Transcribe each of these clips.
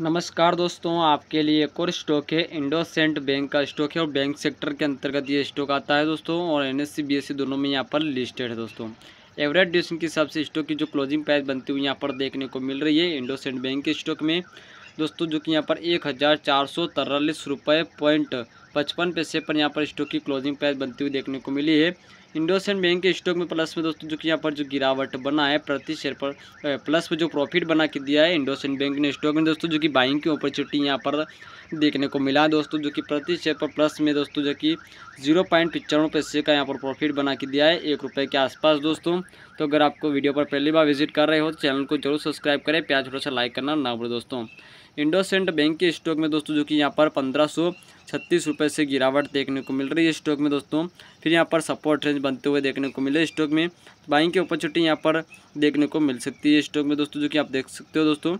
नमस्कार दोस्तों आपके लिए एक और स्टॉक है इंडोसेंट बैंक का स्टॉक है और बैंक सेक्टर के अंतर्गत ये स्टॉक आता है दोस्तों और एन एस e, e दोनों में यहाँ पर लिस्टेड है दोस्तों एवरेज ड्यूरेशन के हिसाब से स्टॉक की जो क्लोजिंग प्राइस बनती हुई यहाँ पर देखने को मिल रही है इंडोसेंट बैंक के स्टॉक में दोस्तों जो कि यहाँ पर एक हज़ार चार सौ तिरालीस रुपये पॉइंट पचपन पैसे पर यहाँ पर स्टॉक की क्लोजिंग प्राइस बनती हुई देखने को मिली है इंडोसेंड बैंक के स्टॉक में प्लस में दोस्तों जो कि यहाँ पर जो गिरावट बना है प्रति शेयर पर प्लस में जो प्रॉफिट बना के दिया है इंडोसेंड बैंक ने स्टॉक में दोस्तों जो कि बाइंग की अपॉर्चुनिटी यहाँ पर देखने को मिला दोस्तों जो कि प्रति शेयर पर प्लस में दोस्तों जो कि जीरो पॉइंट पिचानवे पैसे का यहाँ पर प्रॉफिट बना के दिया है एक रुपये के आसपास दोस्तों तो अगर आपको वीडियो पर पहली बार विजिट कर रहे हो तो चैनल को जरूर सब्सक्राइब करें प्याज थोड़ा सा लाइक करना ना भूलें दोस्तों इंडोसेंड बैंक के स्टॉक में दोस्तों जो कि यहाँ पर पंद्रह छत्तीस रुपये से गिरावट देखने को मिल रही है स्टॉक में दोस्तों फिर यहाँ पर सपोर्ट रेंज बनते हुए देखने को मिले स्टॉक में बाइंग की अपॉर्चुनिटी यहाँ पर देखने को मिल सकती है स्टॉक में दोस्तों जो कि आप देख सकते हो दोस्तों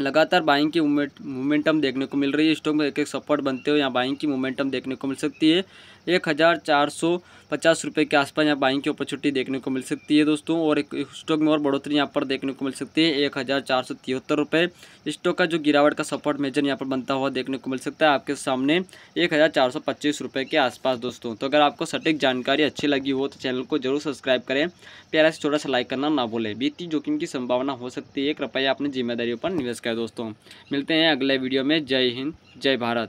लगातार बाइंग की मोमेंटम देखने को मिल रही है स्टॉक में एक एक सपोर्ट बनते हुए यहाँ बाइंग की मोमेंटम देखने को मिल सकती है एक हज़ार चार सौ पचास रुपये के आसपास यहाँ बाइंग की अपॉर्चुनिटी देखने को मिल सकती है दोस्तों और एक स्टॉक में और बढ़ोतरी यहाँ पर देखने को मिल सकती है एक हज़ार चार सौ तिहत्तर रुपये स्टॉक का जो गिरावट का सपोर्ट मेजर यहाँ पर बनता हुआ देखने को मिल सकता है आपके सामने एक हज़ार चार सौ पच्चीस रुपये के आसपास दोस्तों तो अगर आपको सटीक जानकारी अच्छी लगी हो तो चैनल को जरूर सब्सक्राइब करें प्यारा से छोटा सा लाइक करना ना भूलें बीती जोखिम की संभावना हो सकती है कृपया अपनी जिम्मेदारियों पर निवेश है दोस्तों मिलते हैं अगले वीडियो में जय हिंद जय भारत